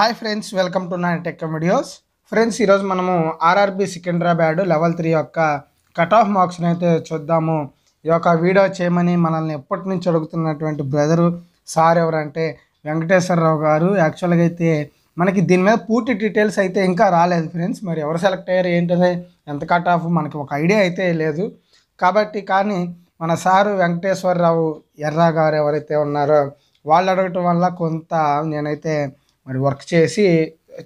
hi friends welcome to నా tech videos friends ఈరోజు మనము ఆర్ఆర్బి బ్యాడ్ లెవెల్ త్రీ యొక్క కట్ ఆఫ్ మార్క్స్ని అయితే చూద్దాము ఈ యొక్క వీడియో చేయమని మనల్ని ఎప్పటి నుంచి అడుగుతున్నటువంటి బ్రదరు సార్ ఎవరంటే వెంకటేశ్వరరావు గారు యాక్చువల్గా అయితే మనకి దీని మీద పూర్తి డీటెయిల్స్ అయితే ఇంకా రాలేదు ఫ్రెండ్స్ మరి ఎవరు సెలెక్ట్ అయ్యారు ఏంటనే ఎంత కట్ ఆఫ్ మనకి ఒక ఐడియా అయితే లేదు కాబట్టి కానీ మన సారు వెంకటేశ్వరరావు ఎర్రా గారు ఎవరైతే ఉన్నారో వాళ్ళు అడగటం వల్ల కొంత నేనైతే మరి వర్క్ చేసి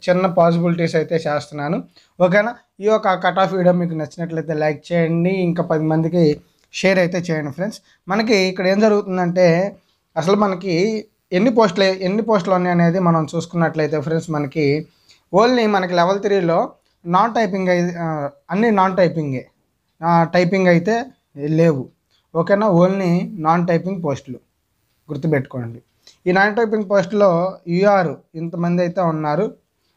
చిన్న పాసిబిలిటీస్ అయితే చేస్తున్నాను ఓకేనా ఈ యొక్క కట్ ఆఫ్ వీడియో మీకు నచ్చినట్లయితే లైక్ చేయండి ఇంకా పది మందికి షేర్ అయితే చేయండి ఫ్రెండ్స్ మనకి ఇక్కడ ఏం జరుగుతుందంటే అసలు మనకి ఎన్ని పోస్టులు ఎన్ని పోస్టులు ఉన్నాయి అనేది మనం చూసుకున్నట్లయితే ఫ్రెండ్స్ మనకి ఓన్లీ మనకి లెవెల్ త్రీలో నాన్ టైపింగ్ అయితే అన్ని నాన్ టైపింగే టైపింగ్ అయితే లేవు ఓకేనా ఓన్లీ నాన్ టైపింగ్ పోస్టులు గుర్తుపెట్టుకోండి ఈ నాన్ టైపింగ్ పోస్టులో యూఆర్ ఇంతమంది అయితే ఉన్నారు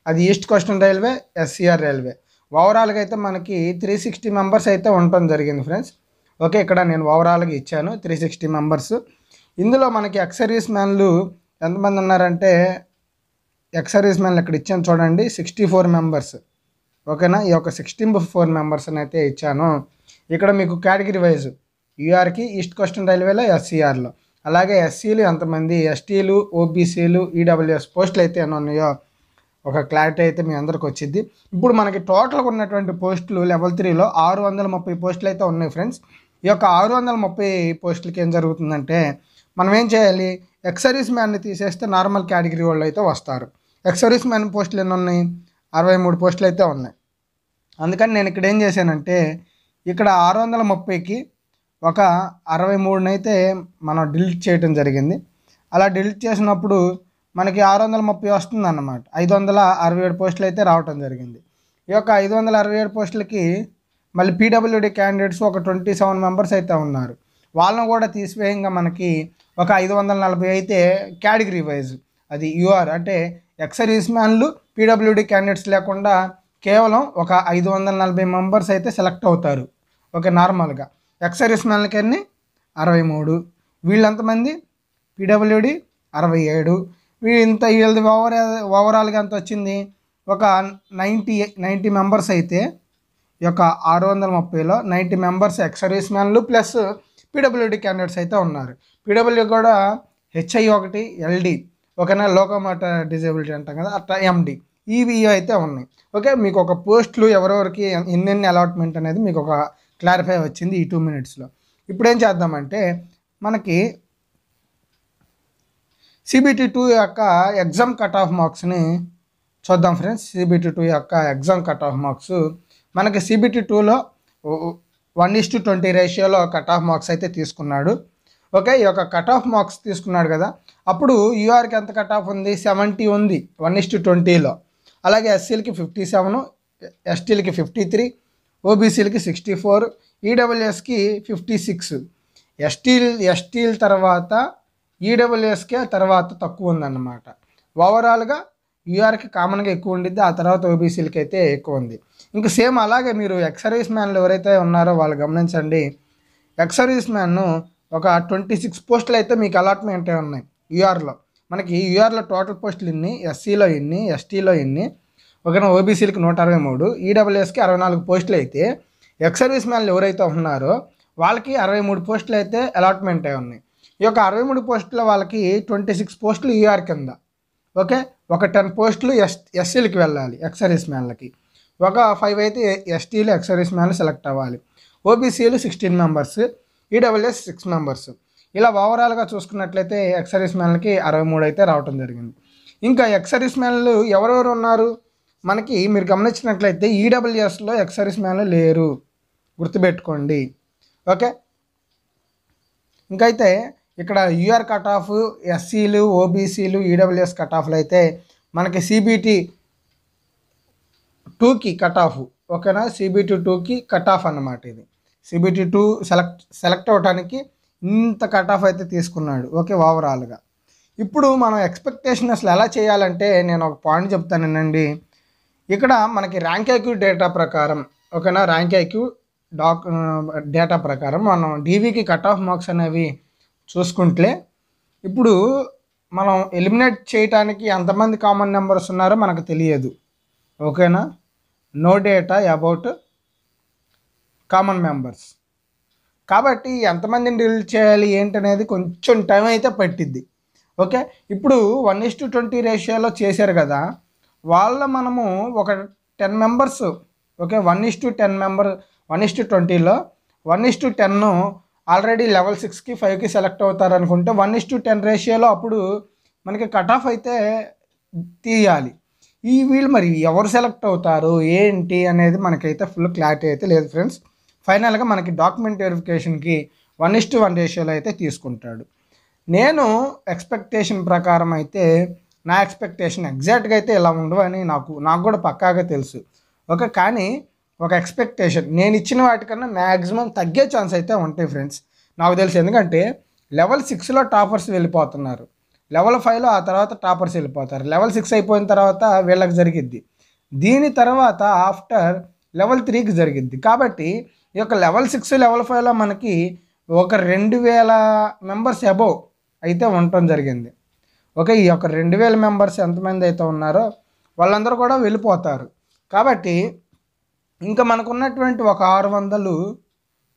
అది east coastal railway SCR railway ఓవరాల్గా అయితే మనకి త్రీ సిక్స్టీ మెంబర్స్ అయితే ఉండటం జరిగింది ఫ్రెండ్స్ ఓకే ఇక్కడ నేను ఓవరాల్గా ఇచ్చాను త్రీ సిక్స్టీ మెంబర్స్ ఇందులో మనకి సర్వీస్ మ్యాన్లు ఎంతమంది ఉన్నారంటే సర్వీస్ మ్యాన్లు ఇక్కడ ఇచ్చాను చూడండి సిక్స్టీ ఫోర్ మెంబర్స్ ఓకేనా ఈ యొక్క సిక్స్టీ ఫోర్ మెంబర్స్ని అయితే ఇచ్చాను ఇక్కడ మీకు కేటగిరీ వైజ్ యూఆర్కి ఈస్ట్ కోస్టల్ రైల్వేలో ఎస్సీఆర్లో అలాగే ఎస్సీలు ఎంతమంది ఎస్టీలు ఓబీసీలు ఈడబ్ల్యూఎస్ పోస్టులు అయితే ఎన్ని ఉన్నాయో ఒక క్లారిటీ అయితే మీ అందరికి వచ్చింది ఇప్పుడు మనకి టోటల్గా ఉన్నటువంటి పోస్టులు లెవెల్ త్రీలో ఆరు వందల ముప్పై పోస్టులు అయితే ఉన్నాయి ఫ్రెండ్స్ ఈ యొక్క ఆరు వందల ముప్పై పోస్టులకి ఏం జరుగుతుందంటే మనం ఏం చేయాలి ఎక్సరీస్ మ్యాన్ని తీసేస్తే నార్మల్ కేటగిరీ వాళ్ళు అయితే వస్తారు ఎక్సరీస్ మ్యాన్ పోస్టులు ఎన్ని ఉన్నాయి అరవై మూడు పోస్టులు అయితే ఉన్నాయి అందుకని నేను ఇక్కడ ఏం చేశానంటే ఇక్కడ ఆరు వందల ముప్పైకి ఒక అరవై మూడునైతే మనం డిలీట్ చేయటం జరిగింది అలా డిలీట్ చేసినప్పుడు మనకి ఆరు వందల ముప్పై వస్తుంది అన్నమాట ఐదు వందల అరవై ఏడు పోస్టులు అయితే రావటం జరిగింది ఈ యొక్క ఐదు వందల అరవై ఏడు పోస్టులకి మళ్ళీ పీడబ్ల్యూడి క్యాండిడేట్స్ ఒక ట్వంటీ సెవెన్ మెంబర్స్ అయితే ఉన్నారు వాళ్ళను కూడా తీసివేయంగా మనకి ఒక ఐదు వందల నలభై అయితే కేటగిరీ వైజ్ అది యూఆర్ అంటే ఎక్స్ సర్వీస్ మ్యాన్లు పీడబ్ల్యూడి క్యాండిడేట్స్ లేకుండా కేవలం ఒక ఐదు వందల నలభై మెంబర్స్ అయితే సెలెక్ట్ అవుతారు ఓకే నార్మల్గా ఎక్సర్వీస్ మెన్లకన్నీ అరవై మూడు ఎంతమంది పిడబ్ల్యూడి అరవై ఏడు ఇంత వీళ్ళది ఓవర్ ఓవరాల్గా ఎంత వచ్చింది ఒక నైంటీ నైంటీ మెంబర్స్ అయితే ఈ యొక్క ఆరు వందల ముప్పైలో నైంటీ మెంబర్స్ ఎక్సర్వీస్ మ్యాన్లు ప్లస్ పీడబ్ల్యూడి క్యాండిడేట్స్ అయితే ఉన్నారు పీడబ్ల్యూ కూడా హెచ్ఐ ఒకటి ఎల్డి ఒకనే లోకమోటర్ డిజేబిలిటీ అంటాం కదా అట్లా ఎండి ఇవి అయితే ఉన్నాయి ఓకే మీకు ఒక పోస్టులు ఎవరెవరికి ఎన్నెన్ని అలాట్మెంట్ అనేది మీకు ఒక క్లారిఫై వచ్చింది ఈ టూ మినిట్స్లో ఇప్పుడు ఏం చేద్దామంటే మనకి సిబిటి టూ యొక్క ఎగ్జామ్ కట్ ఆఫ్ మార్క్స్ని చూద్దాం ఫ్రెండ్స్ సిబిటి టూ యొక్క ఎగ్జామ్ కట్ ఆఫ్ మార్క్స్ మనకి సిబిటి టూలో వన్ ఇస్ టు ట్వంటీ రేషియోలో కట్ ఆఫ్ మార్క్స్ అయితే తీసుకున్నాడు ఓకే ఈ యొక్క కట్ ఆఫ్ మార్క్స్ తీసుకున్నాడు కదా అప్పుడు యూఆర్కి ఎంత కట్ ఆఫ్ ఉంది సెవెంటీ ఉంది వన్ ఇస్ టు ట్వంటీలో అలాగే ఎస్సీలకి ఫిఫ్టీ సెవెన్ ఎస్టీలకి ఫిఫ్టీ త్రీ ఓబీసీలకి సిక్స్టీ ఫోర్ ఈడబ్ల్యూఎస్కి ఫిఫ్టీ సిక్స్ ఎస్టీల్ ఎస్టీల తర్వాత ఈడబ్ల్యూఎస్కే తర్వాత తక్కువ ఉందన్నమాట ఓవరాల్గా యూఆర్కి కామన్గా ఎక్కువ ఉండిద్ది ఆ తర్వాత ఓబీసీలకి అయితే ఎక్కువ ఉంది ఇంకా సేమ్ అలాగే మీరు ఎక్స్ సర్వీస్ మ్యాన్లు ఎవరైతే ఉన్నారో వాళ్ళు గమనించండి ఎక్స్ సర్వీస్ మ్యాన్ను ఒక ట్వంటీ సిక్స్ పోస్టులు అయితే మీకు అలాట్మెంట్ ఉన్నాయి యూఆర్లో మనకి యూఆర్లో టోటల్ పోస్టులు ఇన్ని ఎస్సీలో ఇన్ని ఎస్టీలో ఇన్ని ఒకవేళ ఓబీసీలకు నూట అరవై మూడు ఈడబ్ల్యూఎస్కి అరవై నాలుగు పోస్టులు అయితే ఎక్స్ సర్వీస్ మ్యాన్లు ఎవరైతే ఉన్నారో వాళ్ళకి అరవై మూడు పోస్టులు అయితే అలాట్మెంట్ అయి ఉన్నాయి ఈ యొక్క అరవై మూడు పోస్టుల వాళ్ళకి ట్వంటీ సిక్స్ పోస్టులు ఈఆర్ కింద ఓకే ఒక టెన్ పోస్టులు ఎస్ ఎస్సీలకి వెళ్ళాలి ఎక్స్ సర్వీస్ మ్యాన్లకి ఒక ఫైవ్ అయితే ఎస్టీలు ఎక్స్ సర్వీస్ మ్యాన్లు సెలెక్ట్ అవ్వాలి ఓబీసీలు sixteen members EWS six members ఇలా ఓవరాల్గా చూసుకున్నట్లయితే ఎక్స్ సర్వీస్ మ్యాన్లకి అరవై మూడు అయితే రావటం జరిగింది ఇంకా ఎక్స్ సర్వీస్ మ్యాన్లు ఎవరెవరు ఉన్నారు మనకి మీరు గమనించినట్లయితే ఈడబ్ల్యూఎస్లో ఎక్సరీస్ మ్యాన్లు లేరు గుర్తుపెట్టుకోండి ఓకే ఇంకైతే ఇక్కడ యూఆర్ కట్ ఆఫ్ ఎస్సీలు ఓబీసీలు ఈడబ్ల్యూఎస్ కట్ ఆఫ్లు అయితే మనకి సిబిటి టూకి కట్ ఆఫ్ ఓకేనా సిబిటి టూకి కట్ ఆఫ్ అన్నమాట ఇది సిబిటి టూ సెలెక్ట్ సెలెక్ట్ అవడానికి ఇంత కట్ ఆఫ్ అయితే తీసుకున్నాడు ఓకే ఓవరాల్గా ఇప్పుడు మనం ఎక్స్పెక్టేషన్ అసలు ఎలా చేయాలంటే నేను ఒక పాయింట్ అండి ఇక్కడ మనకి ర్యాంక్ ఐక్యూ డేటా ప్రకారం ఓకేనా ర్యాంక్ ఐక్యూ డాక్ డేటా ప్రకారం మనం డీవీకి కట్ ఆఫ్ మార్క్స్ అనేవి చూసుకుంటే ఇప్పుడు మనం ఎలిమినేట్ చేయటానికి ఎంతమంది కామన్ నెంబర్స్ ఉన్నారో మనకు తెలియదు ఓకేనా no data about common members కాబట్టి ఎంతమందిని డీల్ చేయాలి ఏంటనేది కొంచెం టైం అయితే పట్టిద్ది ఓకే ఇప్పుడు వన్ ఇస్ టు ట్వంటీ రేషియోలో చేశారు కదా వాళ్ళ మనము ఒక ten members okay one is to ten member one is to ట్వంటీలో one is to ten already level సిక్స్కి ఫైవ్కి సెలెక్ట్ అవుతారు అనుకుంటే వన్ ఇస్ టు టెన్ రేషియోలో అప్పుడు మనకి కట్ ఆఫ్ అయితే తీయాలి ఈ వీళ్ళు మరి ఎవరు సెలెక్ట్ అవుతారు ఏంటి అనేది మనకైతే ఫుల్ క్లారిటీ అయితే లేదు ఫ్రెండ్స్ ఫైనల్గా మనకి డాక్యుమెంట్ వెరిఫికేషన్కి వన్ ఇస్ టు వన్ రేషియోలో అయితే తీసుకుంటాడు నేను ఎక్స్పెక్టేషన్ ప్రకారం అయితే నా ఎక్స్పెక్టేషన్ ఎగ్జాక్ట్గా అయితే ఇలా ఉండవని నాకు నాకు కూడా పక్కాగా తెలుసు ఓకే కానీ ఒక ఎక్స్పెక్టేషన్ నేను ఇచ్చిన వాటికన్నా మ్యాక్సిమం తగ్గే ఛాన్స్ అయితే ఉంటాయి ఫ్రెండ్స్ నాకు తెలుసు ఎందుకంటే లెవెల్ సిక్స్లో టాపర్స్ వెళ్ళిపోతున్నారు లెవెల్ ఫైవ్లో ఆ తర్వాత టాపర్స్ వెళ్ళిపోతారు లెవెల్ సిక్స్ అయిపోయిన తర్వాత వీళ్ళకి జరిగిద్ది దీని తర్వాత ఆఫ్టర్ లెవెల్ త్రీకి జరిగిద్ది కాబట్టి ఈ యొక్క లెవెల్ సిక్స్ లెవెల్ ఫైవ్లో మనకి ఒక రెండు వేల మెంబర్స్ అబోవ్ అయితే ఉండటం జరిగింది ఓకే ఈ యొక్క రెండు వేల మెంబర్స్ ఎంతమంది అయితే ఉన్నారో వాళ్ళందరూ కూడా వెళ్ళిపోతారు కాబట్టి ఇంకా మనకున్నటువంటి ఒక ఆరు వందలు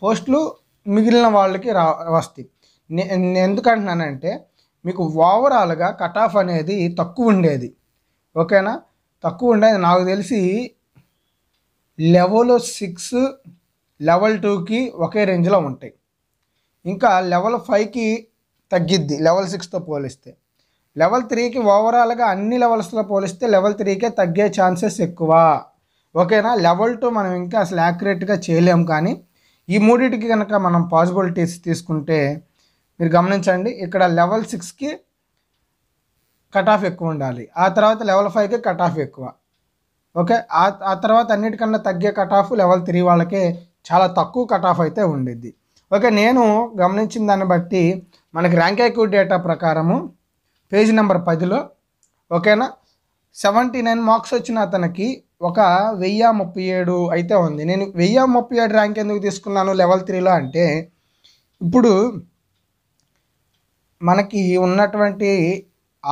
పోస్టులు మిగిలిన వాళ్ళకి రా వస్తాయి ఎందుకంటున్నానంటే మీకు ఓవరాల్గా కట్ ఆఫ్ అనేది తక్కువ ఉండేది ఓకేనా తక్కువ ఉండేది నాకు తెలిసి లెవెల్ సిక్స్ లెవెల్ టూకి ఒకే రేంజ్లో ఉంటాయి ఇంకా లెవెల్ ఫైవ్కి తగ్గిద్ది లెవెల్ సిక్స్తో పోలిస్తే లెవెల్ త్రీకి ఓవరాల్గా అన్ని లెవెల్స్లో పోలిస్తే లెవెల్ త్రీకే తగ్గే ఛాన్సెస్ ఎక్కువ ఓకేనా లెవెల్ టూ మనం ఇంకా అసలు యాక్యురేట్గా చేయలేము కానీ ఈ మూడింటికి కనుక మనం పాసిబిలిటీస్ తీసుకుంటే మీరు గమనించండి ఇక్కడ లెవెల్ సిక్స్కి కట్ ఆఫ్ ఎక్కువ ఉండాలి ఆ తర్వాత లెవెల్ ఫైవ్కి కట్ ఆఫ్ ఎక్కువ ఓకే ఆ తర్వాత అన్నిటికన్నా తగ్గే కట్ ఆఫ్ లెవెల్ త్రీ వాళ్ళకే చాలా తక్కువ కట్ ఆఫ్ అయితే ఉండిద్ది ఓకే నేను గమనించిన దాన్ని బట్టి మనకి ర్యాంక్ ఐక్యూ డేటా ప్రకారము పేజ్ నెంబర్ పదిలో ఓకేనా సెవెంటీ నైన్ మార్క్స్ వచ్చిన అతనికి ఒక వెయ్యి ముప్పై ఏడు అయితే ఉంది నేను వెయ్యి ముప్పై ఏడు ర్యాంక్ ఎందుకు తీసుకున్నాను లెవెల్ త్రీలో అంటే ఇప్పుడు మనకి ఉన్నటువంటి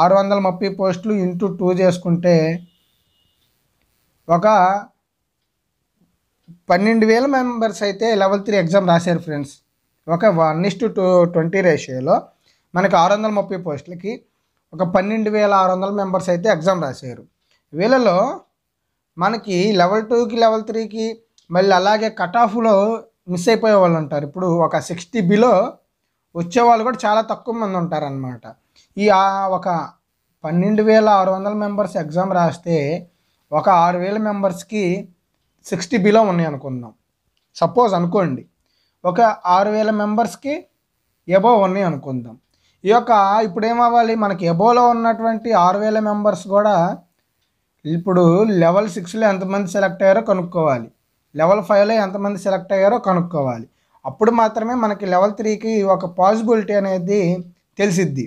ఆరు వందల ముప్పై పోస్టులు ఇంటూ టూ చేసుకుంటే ఒక పన్నెండు వేల మెంబర్స్ అయితే లెవెల్ త్రీ ఎగ్జామ్ రాశారు ఫ్రెండ్స్ ఒక one is to two twenty రేషియోలో మనకి ఆరు వందల ముప్పై పోస్టులకి ఒక పన్నెండు వేల ఆరు వందల మెంబర్స్ అయితే ఎగ్జామ్ రాశారు వీళ్ళలో మనకి లెవెల్ టూకి లెవెల్ త్రీకి మళ్ళీ అలాగే కట్ ఆఫ్లో మిస్ అయిపోయే వాళ్ళు ఉంటారు ఇప్పుడు ఒక సిక్స్టీ బిలో వచ్చేవాళ్ళు కూడా చాలా తక్కువ మంది ఉంటారనమాట ఈ ఒక పన్నెండు వేల ఆరు వందల మెంబర్స్ ఎగ్జామ్ రాస్తే ఒక ఆరు వేల మెంబర్స్కి సిక్స్టీ బిలో ఉన్నాయి అనుకుందాం సపోజ్ అనుకోండి ఒక ఆరు వేల మెంబర్స్కి ఎబో ఉన్నాయి అనుకుందాం ఈ యొక్క ఇప్పుడు ఏమవ్వాలి మనకి ఎబోలో ఉన్నటువంటి ఆరు వేల మెంబర్స్ కూడా ఇప్పుడు లెవెల్ సిక్స్లో ఎంతమంది సెలెక్ట్ అయ్యారో కనుక్కోవాలి లెవెల్ ఫైవ్లో ఎంతమంది సెలెక్ట్ అయ్యారో కనుక్కోవాలి అప్పుడు మాత్రమే మనకి లెవెల్ త్రీకి ఒక పాసిబిలిటీ అనేది తెలిసిద్ది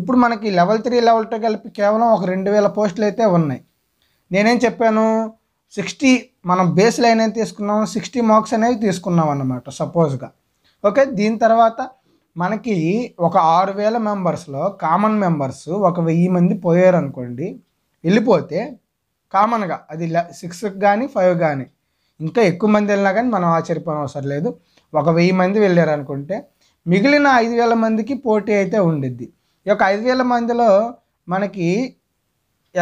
ఇప్పుడు మనకి లెవెల్ త్రీ లెవెల్ టూ కలిపి కేవలం ఒక రెండు వేల పోస్టులు అయితే ఉన్నాయి నేనేం చెప్పాను సిక్స్టీ మనం బేస్ లైన్ అయితే తీసుకున్నాం సిక్స్టీ మార్క్స్ అనేవి తీసుకున్నాం అన్నమాట సపోజ్గా ఓకే దీని తర్వాత మనకి ఒక ఆరు వేల మెంబర్స్లో కామన్ మెంబర్స్ ఒక వెయ్యి మంది పోయారు అనుకోండి వెళ్ళిపోతే కామన్గా అది సిక్స్కి కానీ ఫైవ్ కానీ ఇంకా ఎక్కువ మంది వెళ్ళినా కానీ మనం ఆశ్చర్యపోవడం అవసరం లేదు ఒక వెయ్యి మంది వెళ్ళారు అనుకుంటే మిగిలిన ఐదు వేల మందికి పోటీ అయితే ఉండిద్ది ఈ యొక్క ఐదు వేల మందిలో మనకి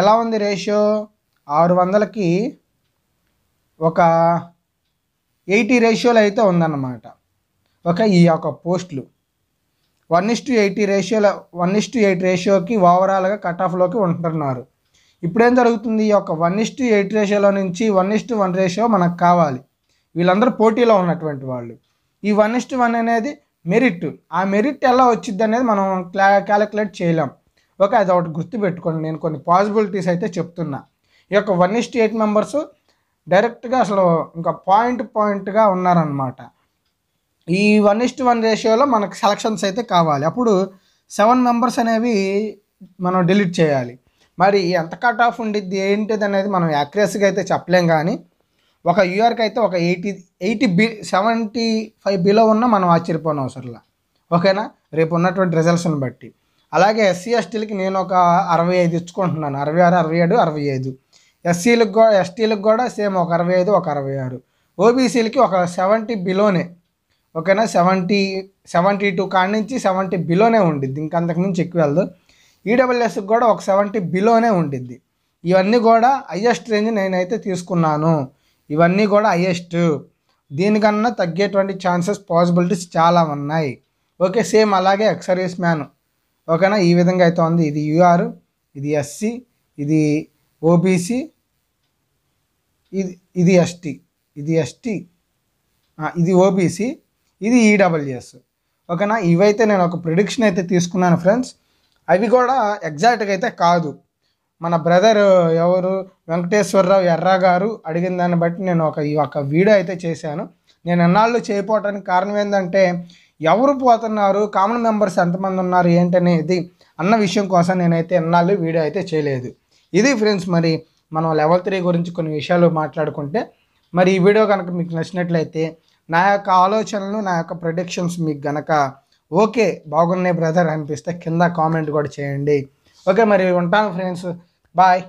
ఎలా ఉంది రేషియో ఆరు వందలకి ఒక ఎయిటీ రేషియోలో అయితే ఉందన్నమాట ఒక ఈ యొక్క పోస్టులు వన్ ఇస్ టు ఎయిటీ రేషియోల వన్ ఇస్ టు ఎయిట్ రేషియోకి ఓవరాల్గా కట్ ఆఫ్లోకి ఉంటున్నారు ఇప్పుడేం జరుగుతుంది ఈ యొక్క వన్ ఇస్ టు ఎయిట్ రేషియోలో నుంచి one is to one ratio మనకు కావాలి వీళ్ళందరూ పోటీలో ఉన్నటువంటి వాళ్ళు ఈ వన్ ఇస్ టు వన్ అనేది మెరిట్ ఆ మెరిట్ ఎలా వచ్చింది అనేది మనం క్లా క్యాలిక్యులేట్ చేయలేం ఓకే అది ఒకటి గుర్తుపెట్టుకోండి నేను కొన్ని పాసిబిలిటీస్ అయితే చెప్తున్నా ఈ యొక్క one is to eight members డైరెక్ట్గా అసలు ఇంకా పాయింట్ పాయింట్గా ఉన్నారనమాట ఈ వన్ ఇస్ట్ వన్ రేషియోలో మనకు సెలక్షన్స్ అయితే కావాలి అప్పుడు సెవెన్ మెంబర్స్ అనేవి మనం డిలీట్ చేయాలి మరి ఎంత కట్ ఆఫ్ ఉండిద్ది ఏంటిది అనేది మనం యాక్యురసీగా అయితే చెప్పలేం కానీ ఒక యూఆర్కి అయితే ఒక eighty eighty B seventy five బిలో ఉన్న మనం ఆశ్చర్యపోను అవసరంలా ఓకేనా రేపు ఉన్నటువంటి రిజల్ట్స్ని బట్టి అలాగే ఎస్సీ ఎస్టీలకి నేను ఒక అరవై ఐదు ఇచ్చుకుంటున్నాను అరవై ఆరు అరవై ఏడు అరవై ఐదు ఎస్సీలకు కూడా ఎస్టీలకు కూడా సేమ్ ఒక అరవై ఐదు ఒక అరవై ఆరు ఓబీసీలకి ఒక సెవెంటీ బిలోనే ఓకేనా సెవెంటీ సెవెంటీ టూ కాడి నుంచి సెవెంటీ బిలోనే ఉండిద్ది ఇంకా అంతకుమించి ఎక్కువ వెళ్ళదు ఈడబ్ల్యూఎస్కి కూడా ఒక సెవెంటీ బిలోనే ఉండిద్ది ఇవన్నీ కూడా హయ్యెస్ట్ రేంజ్ నేనైతే తీసుకున్నాను ఇవన్నీ కూడా హయ్యెస్ట్ దీనికన్నా తగ్గేటువంటి ఛాన్సెస్ పాసిబిలిటీస్ చాలా ఉన్నాయి ఓకే సేమ్ అలాగే ఎక్సర్వీస్ మ్యాన్ ఓకేనా ఈ విధంగా అయితే ఉంది ఇది యూఆర్ ఇది ఎస్సీ ఇది ఓబీసీ ఇది ఇది ఎస్టీ ఇది ఎస్టీ ఇది ఓబీసీ ఇది ఈడబ్ల్యూఎస్ e ఓకేనా ఇవైతే నేను ఒక ప్రిడిక్షన్ అయితే తీసుకున్నాను ఫ్రెండ్స్ అవి కూడా ఎగ్జాక్ట్గా అయితే కాదు మన బ్రదర్ ఎవరు వెంకటేశ్వరరావు ఎర్ర గారు అడిగిన దాన్ని బట్టి నేను ఒక ఈ ఒక వీడియో అయితే చేశాను నేను ఎన్నాళ్ళు చేయపోవటానికి కారణం ఏంటంటే ఎవరు పోతున్నారు కామన్ మెంబర్స్ ఎంతమంది ఉన్నారు ఏంటనేది అన్న విషయం కోసం నేనైతే ఎన్నాళ్ళు వీడియో అయితే చేయలేదు ఇది ఫ్రెండ్స్ మరి మనం లెవెల్ త్రీ గురించి కొన్ని విషయాలు మాట్లాడుకుంటే మరి ఈ వీడియో కనుక మీకు నచ్చినట్లయితే నా యొక్క ఆలోచనలు నా యొక్క ప్రొడిక్షన్స్ మీకు గనక ఓకే బాగున్నాయి బ్రదర్ అనిపిస్తే కింద కామెంట్ కూడా చేయండి ఓకే మరి ఉంటాను ఫ్రెండ్స్ బాయ్